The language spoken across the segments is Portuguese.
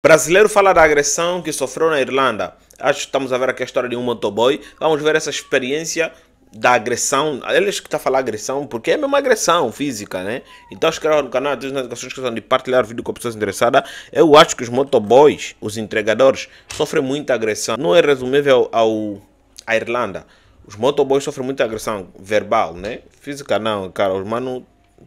Brasileiro fala da agressão que sofreu na Irlanda. Acho que estamos a ver aqui a história de um motoboy. Vamos ver essa experiência da agressão. Eles que está a falar agressão, porque é mesmo agressão física, né? Então inscreva no canal, ative as notificações que estão de partilhar o vídeo com pessoas interessadas. Eu acho que os motoboys, os entregadores, sofrem muita agressão. Não é resumível ao, à Irlanda. Os motoboys sofrem muita agressão verbal, né? Física não, cara. Os manos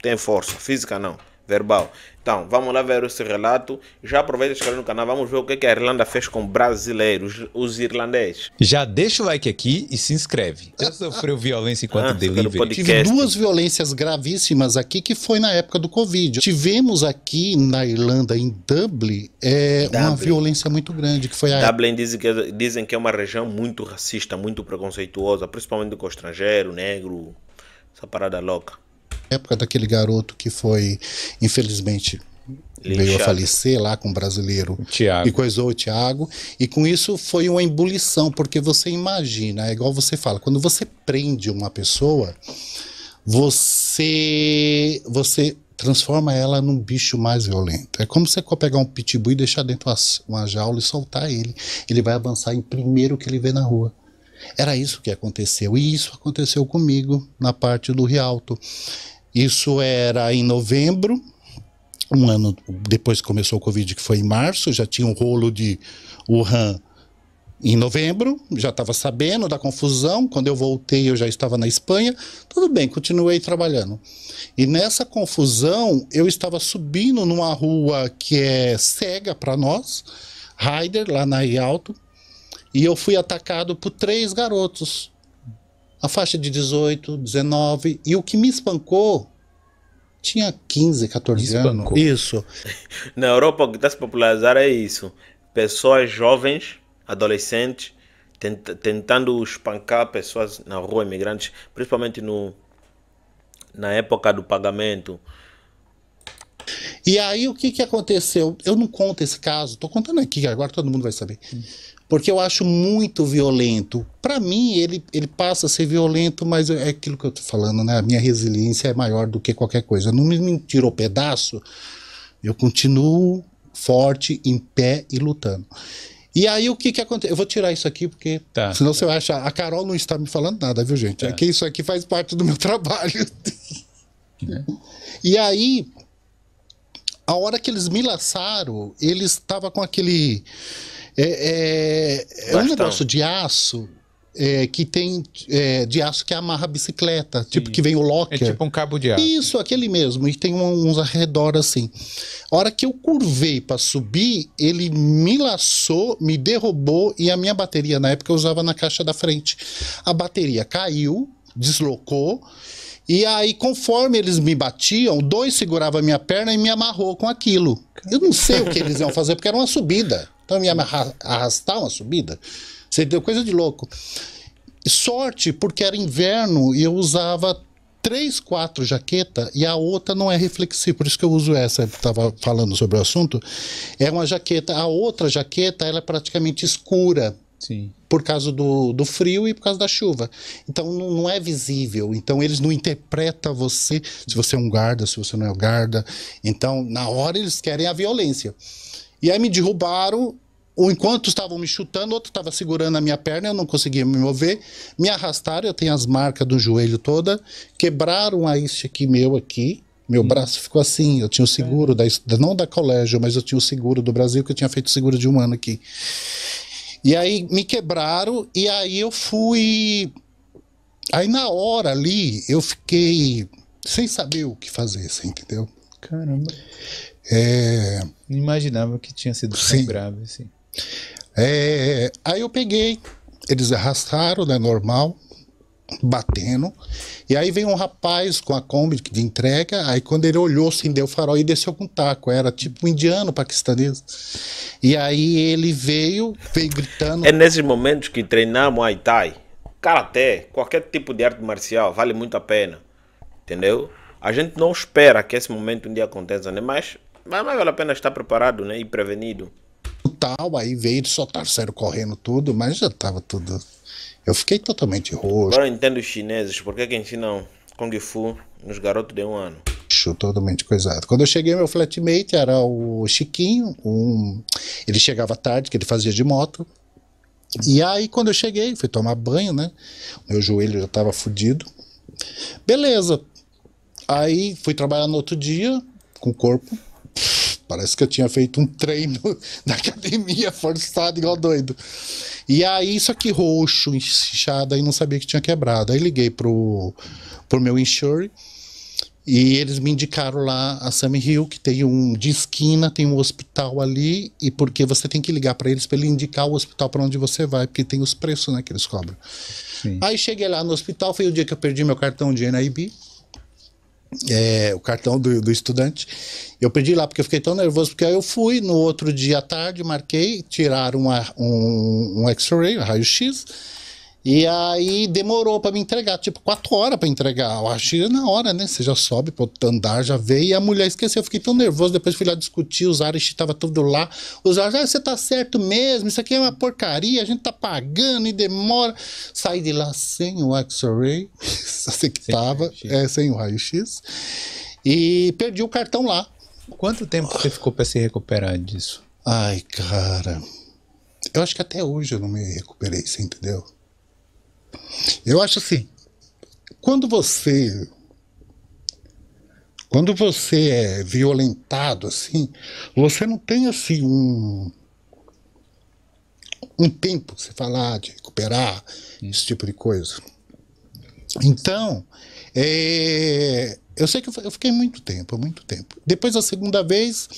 têm força, física não verbal. Então, vamos lá ver esse relato. Já aproveita e inscreve no canal. Vamos ver o que a Irlanda fez com brasileiros, os irlandeses. Já deixa o like aqui e se inscreve. Já sofreu violência enquanto ah, delivery? Tive duas violências gravíssimas aqui que foi na época do Covid. Tivemos aqui na Irlanda, em Dublin, é, Dublin. uma violência muito grande que foi a... Dublin dizem que, dizem que é uma região muito racista, muito preconceituosa, principalmente com o estrangeiro, negro, essa parada louca época daquele garoto que foi, infelizmente, Lixado. veio a falecer lá com o brasileiro Thiago. e coisou o Tiago. E com isso foi uma ebulição, porque você imagina, é igual você fala, quando você prende uma pessoa, você você transforma ela num bicho mais violento. É como você pegar um pitbull e deixar dentro uma, uma jaula e soltar ele. Ele vai avançar em primeiro que ele vê na rua. Era isso que aconteceu. E isso aconteceu comigo na parte do Rialto. Isso era em novembro, um ano depois que começou o Covid, que foi em março, já tinha um rolo de Wuhan em novembro, já estava sabendo da confusão. Quando eu voltei, eu já estava na Espanha. Tudo bem, continuei trabalhando. E nessa confusão, eu estava subindo numa rua que é cega para nós, Raider, lá na Rialto, e eu fui atacado por três garotos a faixa de 18, 19, e o que me espancou tinha 15, 14 anos. Isso. Na Europa, o que está se popularizando é isso. Pessoas jovens, adolescentes, tent tentando espancar pessoas na rua, imigrantes, principalmente no, na época do pagamento. E aí, o que, que aconteceu? Eu não conto esse caso, estou contando aqui, agora todo mundo vai saber. Hum porque eu acho muito violento. Para mim, ele, ele passa a ser violento, mas é aquilo que eu tô falando, né? A minha resiliência é maior do que qualquer coisa. Não me tirou pedaço, eu continuo forte, em pé e lutando. E aí o que que acontece? Eu vou tirar isso aqui porque tá, senão tá. você acha. achar. A Carol não está me falando nada, viu gente? Tá. É que isso aqui faz parte do meu trabalho. É. E aí, a hora que eles me laçaram, eles estava com aquele é, é, é um negócio de aço é, que tem é, de aço que amarra a bicicleta, tipo Sim. tipo que vem o locker. É tipo um cabo de aço. Isso, aquele mesmo. E tem um, uns arredor assim. A hora que eu curvei para subir, ele me laçou, me derrubou e a minha bateria, na época eu usava na caixa da frente, a bateria caiu, deslocou. E aí, conforme eles me batiam, dois seguravam a minha perna e me amarrou com aquilo. Eu não sei o que eles iam fazer, porque era uma subida. Então ia me arrastar uma subida. Você deu coisa de louco. Sorte, porque era inverno e eu usava três, quatro jaqueta e a outra não é reflexiva, por isso que eu uso essa, estava falando sobre o assunto. É uma jaqueta, a outra jaqueta ela é praticamente escura. Sim. Por causa do, do frio e por causa da chuva. Então não, não, é visível. Então eles não interpretam você, se você é um guarda, se você não é um guarda. Então, na hora, eles querem a violência. E aí me derrubaram. Ou enquanto estavam me chutando, outro estava segurando a minha perna, eu não conseguia me mover. Me arrastaram, eu tenho as marcas do joelho toda. Quebraram a este aqui meu aqui. Meu hum. braço ficou assim, eu tinha o seguro, da, não da colégio, mas eu tinha o seguro do Brasil, que eu tinha feito seguro de um ano aqui. E aí me quebraram, e aí eu fui. Aí na hora ali, eu fiquei sem saber o que fazer, você entendeu? Caramba. É... Não imaginava que tinha sido Sim. grave sim. É... Aí eu peguei, eles arrastaram, né, normal, batendo. E aí vem um rapaz com a Kombi de entrega, aí quando ele olhou, acendeu assim, o farol e desceu com um taco. Era tipo um indiano paquistanês. E aí ele veio, veio gritando. É nesses momentos que treinamos Muay Thai, Karaté, qualquer tipo de arte marcial, vale muito a pena. Entendeu? A gente não espera que esse momento um dia aconteça, né? Mas mas, mas vale a pena estar preparado né, e prevenido. Tal, aí veio, soltar, saíram correndo tudo, mas já estava tudo. Eu fiquei totalmente roxo. Agora eu entendo os chineses, por que que ensinam Kung Fu nos garotos de um ano? totalmente coisado. Quando eu cheguei, meu flatmate era o Chiquinho, um... ele chegava tarde, que ele fazia de moto. E aí, quando eu cheguei, fui tomar banho, né? Meu joelho já tava fudido. Beleza. Aí fui trabalhar no outro dia, com o corpo Parece que eu tinha feito um treino na academia, forçado igual doido. E aí, isso aqui roxo, inchado, aí não sabia que tinha quebrado. Aí liguei pro, pro meu insurance e eles me indicaram lá a Sam Hill, que tem um de esquina, tem um hospital ali, e porque você tem que ligar para eles para ele indicar o hospital para onde você vai, porque tem os preços né, que eles cobram. Sim. Aí cheguei lá no hospital, foi o dia que eu perdi meu cartão de NIB é, o cartão do, do, estudante. Eu pedi lá porque eu fiquei tão nervoso, porque aí eu fui no outro dia à tarde, marquei, tiraram uma, um, um X-ray, um raio-x, e aí demorou para me entregar, tipo, quatro horas para entregar. Eu achei na hora, né? Você já sobe pro andar, já vê. E a mulher esqueceu. Eu fiquei tão nervoso. Depois fui lá discutir, os Arish tava tudo lá. Os Arish, ah, você tá certo mesmo, isso aqui é uma porcaria, a gente tá pagando e demora. Saí de lá sem o X-Ray, assim que sem tava, é, sem o raio-x. E perdi o cartão lá. Quanto tempo você ficou para se recuperar disso? Ai, cara. Eu acho que até hoje eu não me recuperei, você entendeu? Eu acho assim, quando você quando você é violentado assim, você não tem assim um um tempo para se falar de recuperar esse tipo de coisa. Então, é, eu sei que eu fiquei muito tempo, muito tempo. Depois da segunda vez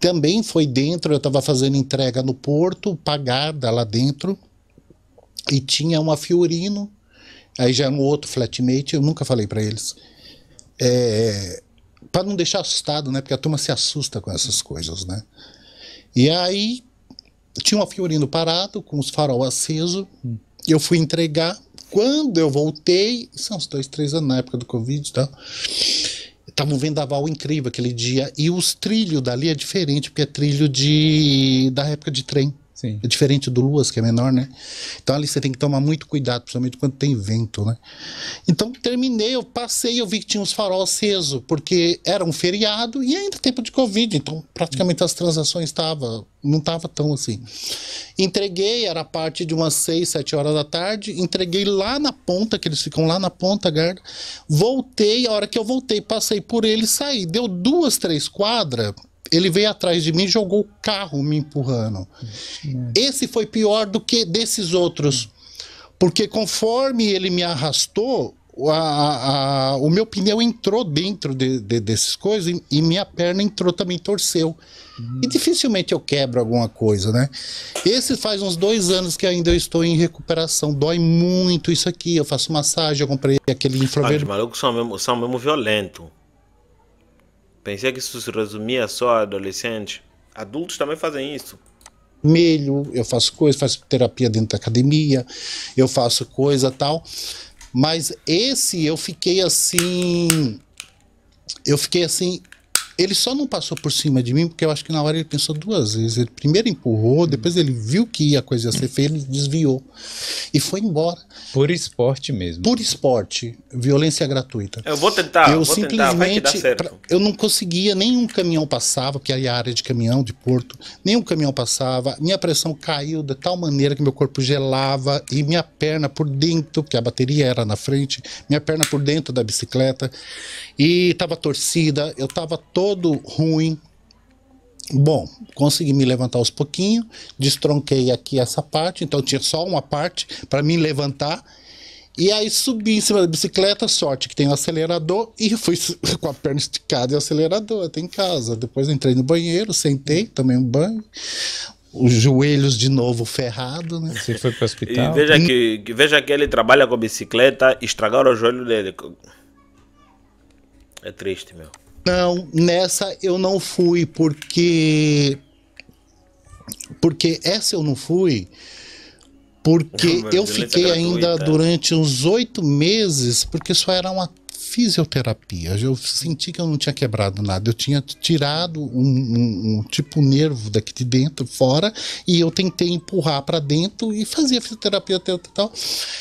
também foi dentro, eu estava fazendo entrega no porto, pagada lá dentro. E tinha uma Fiorino, aí já é um outro flatmate, eu nunca falei para eles. É, para não deixar assustado, né? Porque a turma se assusta com essas coisas, né? E aí tinha uma Fiorino parado, com os farol aceso. Eu fui entregar. Quando eu voltei, são é uns dois, três anos na época do Covid, tá? Tava um vendaval incrível aquele dia. E os trilhos dali é diferente, porque é trilho de, da época de trem. Sim. É diferente do Luas, que é menor, né? Então ali você tem que tomar muito cuidado, principalmente quando tem vento, né? Então terminei, eu passei, eu vi que tinha uns farol aceso, porque era um feriado e ainda tempo de Covid, então praticamente as transações tava não estavam tão assim. Entreguei, era a parte de umas 6, 7 horas da tarde, entreguei lá na ponta, que eles ficam lá na ponta, guarda. Voltei, a hora que eu voltei, passei por ele e saí. Deu duas, três quadras, ele veio atrás de mim e jogou o carro me empurrando. Esse foi pior do que desses outros. Porque conforme ele me arrastou, a, a, a, o meu pneu entrou dentro de, de, dessas coisas e, e, minha perna entrou também, torceu. Uhum. E dificilmente eu quebro alguma coisa, né? Esse faz uns dois anos que ainda eu estou em recuperação. Dói muito isso aqui. Eu faço massagem, eu comprei aquele ah, infravermelho. Ah, os malucos são mesmo, são mesmo violentos. Pensei que isso se resumia só a adolescente. Adultos também fazem isso. Melho, eu faço coisa, faço terapia dentro da academia, eu faço coisa tal. Mas esse eu fiquei assim. Eu fiquei assim ele só não passou por cima de mim porque eu acho que na hora ele pensou duas vezes. Ele primeiro empurrou, hum. depois ele viu que a coisa ia ser feia, ele desviou e foi embora. Por esporte mesmo. Por esporte, violência gratuita. Eu vou tentar. Eu vou simplesmente, tentar, pra, eu não conseguia nenhum caminhão passava, porque aí a área de caminhão de Porto, nenhum caminhão passava. Minha pressão caiu de tal maneira que meu corpo gelava e minha perna por dentro, que a bateria era na frente, minha perna por dentro da bicicleta e estava torcida. Eu estava todo todo ruim. Bom, consegui me levantar aos pouquinhos, destronquei aqui essa parte, então tinha só uma parte para me levantar. E aí subi em cima da bicicleta, sorte que tem um acelerador, e fui com a perna esticada e o acelerador até em casa. Depois entrei no banheiro, sentei, tomei um banho. Os joelhos de novo ferrado, né? Você foi para o hospital. E veja, que, veja que ele trabalha com bicicleta, estragaram o joelho dele. É triste, meu. Não, nessa eu não fui, porque. Porque essa eu não fui, porque eu fiquei ainda durante uns oito meses, porque só era uma fisioterapia. Eu senti que eu não tinha quebrado nada. Eu tinha tirado um, um, um tipo nervo daqui de dentro, fora, e eu tentei empurrar para dentro e fazia fisioterapia até tal.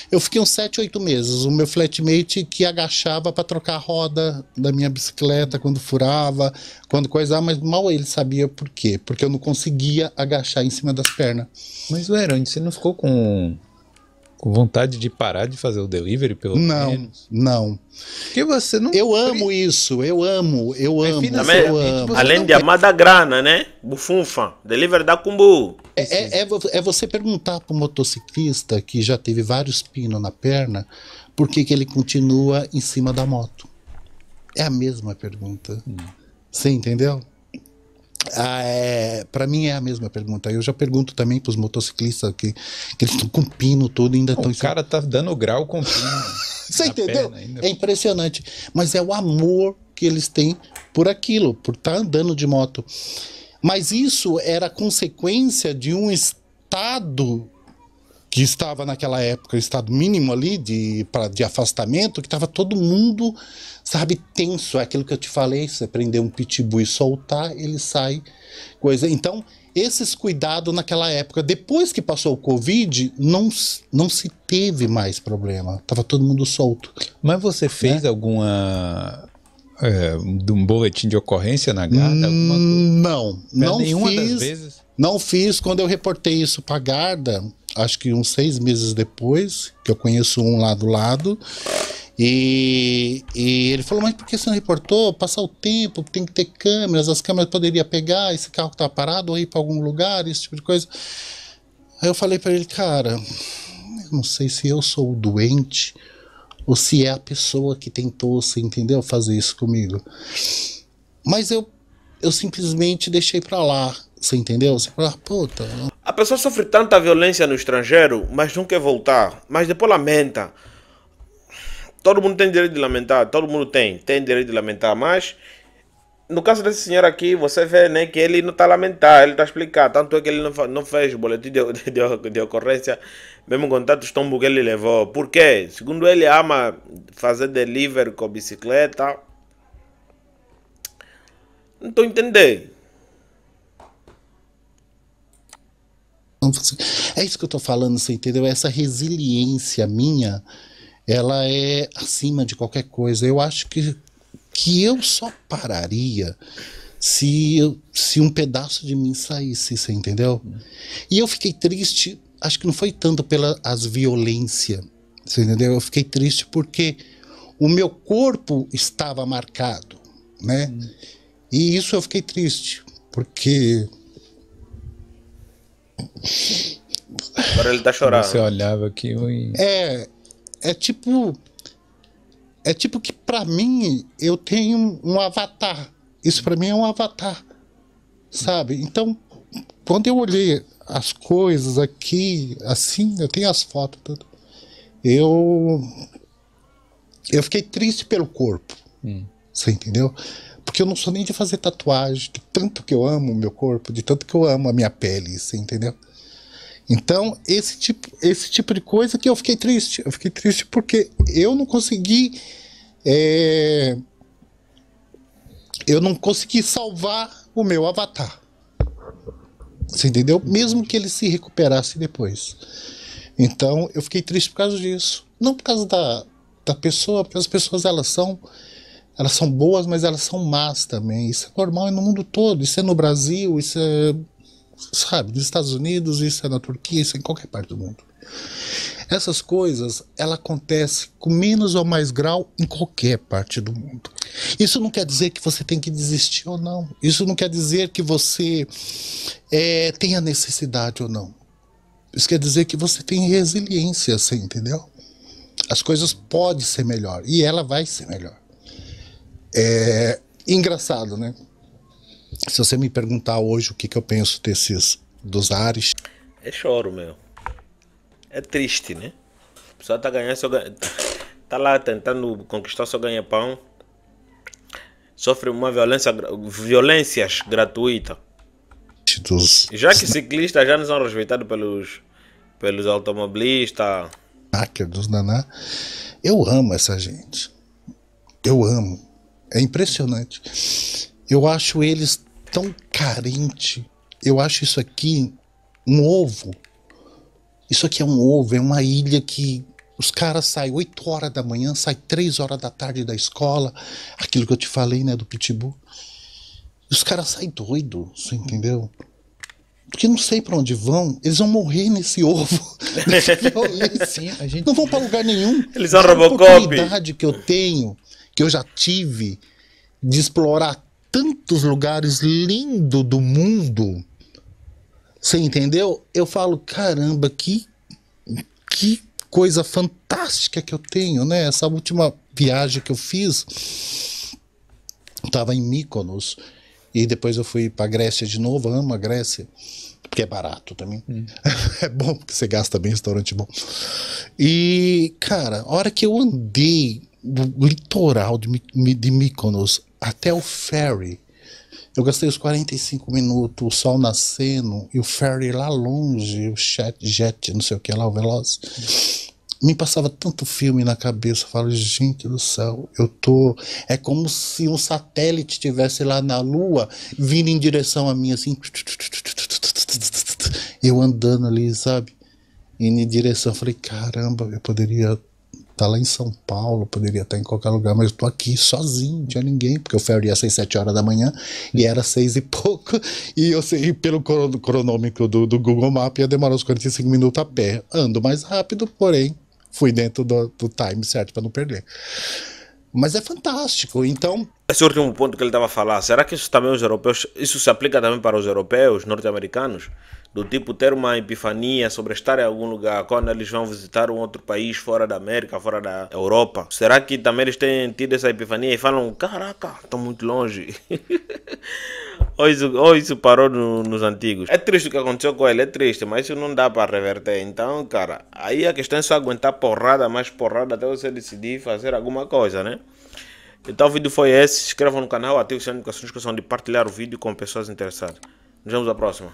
Eu fiquei uns 7, 8 meses. O meu flatmate que agachava para trocar a roda da minha bicicleta quando furava, quando coisava, mas mal ele sabia por quê. Porque eu não conseguia agachar em cima das pernas. Mas, Verônica, você não ficou com com vontade de parar de fazer o delivery pelo não, menos? Não, não. você não. Eu amo isso, eu amo, eu é amo. eu amo. Além de amar da grana, né? Bufunfa, delivery da Kumbu. É, é, é, é, você perguntar para um motociclista que já teve vários pinos na perna por que, que ele continua em cima da moto. É a mesma pergunta. Hum. Você entendeu? Ah, é, para mim é a mesma pergunta. Eu já pergunto também para os motociclistas que, que eles estão com pino todo ainda estão. O cara tá dando grau com pino. Você entendeu? É impressionante. Mas é o amor que eles têm por aquilo, por estar tá andando de moto. Mas isso era consequência de um estado que estava naquela época, o estado mínimo ali de, pra, de afastamento, que estava todo mundo, sabe, tenso. É aquilo que eu te falei, você prender um pitbull e soltar, ele sai coisa. Então, esses cuidados naquela época, depois que passou o Covid, não, não se teve mais problema. estava todo mundo solto. Mas você fez né? alguma é, de um boletim de ocorrência na Garda? Hum, não, não é nenhuma fiz. das vezes? Não fiz. Quando eu reportei isso para a Garda, acho que uns seis meses depois, que eu conheço um lá do lado. E, e, ele falou, mas por que você não reportou? Passar o tempo, tem que ter câmeras, as câmeras poderiam pegar, esse carro que tá parado ou ir para algum lugar, esse tipo de coisa. Aí eu falei para ele, cara, eu não sei se eu sou o doente ou se é a pessoa que tentou, você entendeu, fazer isso comigo. Mas eu, eu simplesmente deixei para lá. Você entendeu? Você fala, puta. A pessoa sofre tanta violência no estrangeiro, mas não quer voltar. Mas depois lamenta. Todo mundo tem direito de lamentar, todo mundo tem, tem direito de lamentar, mas no caso desse senhor aqui, você vê né, que ele não está a lamentar, ele está a explicar. Tanto é que ele não, não fez o boletim de, de, de, ocorrência, mesmo com tanto estombo que ele levou. Por quê? Segundo ele, ama fazer delivery com bicicleta. Não estou entendendo. Então, é isso que eu estou falando, você entendeu? Essa resiliência minha, ela é acima de qualquer coisa. Eu acho que, que eu só pararia se, eu, se um pedaço de mim saísse, você entendeu? E eu fiquei triste, acho que não foi tanto pelas violência, você entendeu? Eu fiquei triste porque o meu corpo estava marcado, né? Hum. E isso eu fiquei triste, porque Pra ele tá chorar. Você olhava aqui e. É. É tipo. É tipo que para mim eu tenho um avatar. Isso para mim é um avatar. Sabe? Então, quando eu olhei as coisas aqui, assim, eu tenho as fotos tudo. Eu eu fiquei triste pelo corpo. Hum. Você entendeu? Porque eu não sou nem de fazer tatuagem, de tanto que eu amo o meu corpo, de tanto que eu amo a minha pele, você entendeu? Então, esse tipo, esse tipo de coisa que eu fiquei triste. Eu fiquei triste porque eu não consegui. É, eu não consegui salvar o meu avatar. Você entendeu? Mesmo que ele se recuperasse depois. Então, eu fiquei triste por causa disso. Não por causa da, da pessoa, porque as pessoas elas são elas são boas, mas elas são más também. Isso é normal é no mundo todo. Isso é no Brasil, isso é sabe, nos Estados Unidos, isso é na Turquia, isso é em qualquer parte do mundo. Essas coisas, ela acontece com menos ou mais grau em qualquer parte do mundo. Isso não quer dizer que você tem que desistir ou não. Isso não quer dizer que você é, tenha necessidade ou não. Isso quer dizer que você tem resiliência, assim, entendeu? As coisas podem ser melhor e ela vai ser melhor. É engraçado, né? Se você me perguntar hoje o que, que eu penso desses dos ares. É choro, meu. É triste, né? O pessoa tá ganhando seu ganha... tá lá tentando conquistar seu ganha-pão. Sofre uma violência violências gratuita. Dos... Já que ciclistas já não são respeitados pelos pelos automobilistas, hacker dos naná. Eu amo essa gente. Eu amo. É impressionante. Eu acho eles tão carente. Eu acho isso aqui um ovo. Isso aqui é um ovo, é uma ilha que os caras saem 8 horas da manhã, saem 3 horas da tarde da escola, aquilo que eu te falei, né, do pitbull. os caras saem doido, você entendeu? Porque não sei para onde vão, eles vão morrer nesse ovo. Gente... Não vão para lugar nenhum. Eles são Robocop. É a oportunidade que eu tenho, que eu já tive, de explorar tantos lugares lindos do mundo. Você entendeu? Eu falo, caramba, que, que coisa fantástica que eu tenho, né? Essa última viagem que eu fiz, estava em Mykonos, e depois eu fui para Grécia de novo, amo a Grécia, porque é barato também. Hum. é bom, porque você gasta bem, restaurante bom. E, cara, a hora que eu andei do litoral de, de Mykonos até o ferry. Eu gastei os 45 minutos, o sol nascendo e o ferry lá longe, o jet, jet não sei o que lá, o veloz. Me passava tanto filme na cabeça, eu falo, gente do céu, eu tô. É como se um satélite estivesse lá na lua, vindo em direção a mim, assim. Eu andando ali, sabe? Indo em direção, eu falei, caramba, eu poderia tá lá em São Paulo, poderia estar em qualquer lugar, mas eu tô aqui sozinho, não tinha ninguém, porque o ferry ia seis sete horas da manhã e era seis e pouco, e eu sei, pelo cronômetro do, do Google Map ia demorar uns 45 minutos a pé. Ando mais rápido, porém, fui dentro do, do time certo para não perder. Mas é fantástico. Então. É esse último ponto que ele estava a falar, será que isso também os europeus, isso se aplica também para os europeus, norte-americanos? Do tipo ter uma epifania sobre estar em algum lugar quando eles vão visitar um outro país fora da América, fora da Europa. Será que também eles têm tido essa epifania e falam: caraca, estou muito longe? Ou isso, ou isso parou no, nos antigos. É triste o que aconteceu com ele, é triste, mas isso não dá para reverter. Então, cara, aí a questão é só aguentar porrada, mais porrada, até você decidir fazer alguma coisa, né? Então o vídeo foi esse. Se inscreva no canal, ative as notificações que assim são de partilhar o vídeo com pessoas interessadas. Nos vemos na próxima.